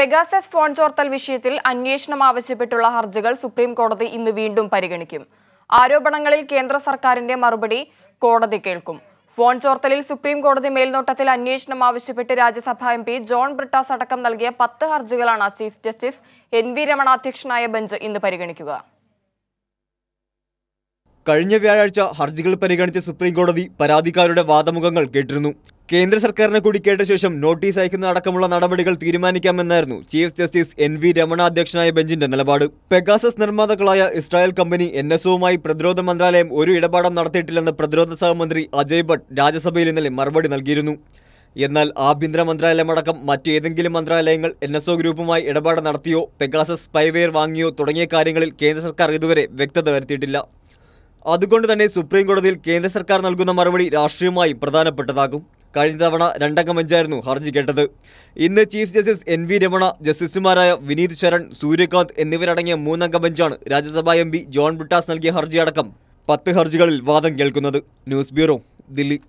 Pegasus phone ചോർത്തൽ വിഷയത്തിൽ അന്വേഷണം ആവശ്യപ്പെട്ടുള്ള ഹർജികൾ സുപ്രീം കോടതി ഇന്ന് വീണ്ടും പരിഗണിക്കും ആരോപണങ്ങളിൽ കേന്ദ്ര സർക്കാരിന്റെ മറുപടി കോടതി കേൾക്കും ഫോൺ ചോർത്തലിൽ സുപ്രീം കോടതി മേൽനോട്ടത്തിൽ അന്വേഷണം ആവശ്യപ്പെട്ട് രാജ്യസഭാ എം പി ജോൺ ബ്രിട്ടാസ് അടക്കം നൽകിയ പത്ത് ഹർജികളാണ് chief justice N V Ramana അധ്യക്ഷനായ ബെഞ്ച് ഇന്ന് പരിഗണിക്കുക കഴിഞ്ഞ വ്യാഴാഴ്ച ഹർജികൾ പരിഗണിച്ച സുപ്രീംകോടതി പരാതിക്കാരുടെ വാദമുഖങ്ങൾ കേട്ടിരുന്നു കേന്ദ്ര സർക്കാരിനെ കൂടി കേട്ട ശേഷം നോട്ടീസ് അയക്കുന്ന അടക്കമുള്ള നടപടികൾ തീരുമാനിക്കാമെന്നായിരുന്നു chief justice N V Ramana അധ്യക്ഷനായ ബെഞ്ചിന്റെ നിലപാട് പെഗാസസ് നിർമ്മാതാക്കളായ ഇസ്രായേൽ കമ്പനി എൻ എസുവുമായി പ്രതിരോധ മന്ത്രാലയം ഒരു ഇടപാടും നടത്തിയിട്ടില്ലെന്ന് പ്രതിരോധ സഹമന്ത്രി അജയ് ഭട്ട് രാജ്യസഭയിൽ ഇന്നലെ മറുപടി നൽകിയിരുന്നു എന്നാൽ ആഭ്യന്തര മന്ത്രാലയമടക്കം മറ്റേതെങ്കിലും മന്ത്രാലയങ്ങൾ എൻ എസ് ഒ ഗ്രൂപ്പുമായി ഇടപാട് നടത്തിയോ പെഗാസസ് സ്പൈവെയർ വാങ്ങിയോ തുടങ്ങിയ കാര്യങ്ങളിൽ കേന്ദ്ര സർക്കാർ ഇതുവരെ വ്യക്തത വരുത്തിയിട്ടില്ല അതുകൊണ്ട് തന്നെ സുപ്രീം കോടതിയിൽ കേന്ദ്ര സർക്കാർ നൽകുന്ന മറുപടി രാഷ്ട്രീയമായി പ്രധാനപ്പെട്ടതാകും കഴിഞ്ഞ തവണ രണ്ടംഗ ബെഞ്ചായിരുന്നു ഹർജി കേട്ടത് ഇന്ന് chief justice N V Ramana ജസ്റ്റിസുമാരായ വിനീത് ശരൺ സൂര്യകാന്ത് എന്നിവരടങ്ങിയ മൂന്നംഗ ബെഞ്ചാണ് രാജ്യസഭാ എം ജോൺ ബ്രിട്ടാസ് നൽകിയ ഹർജി അടക്കം പത്ത് ഹർജികളിൽ വാദം കേൾക്കുന്നത് ന്യൂസ് ബ്യൂറോ ദില്ലി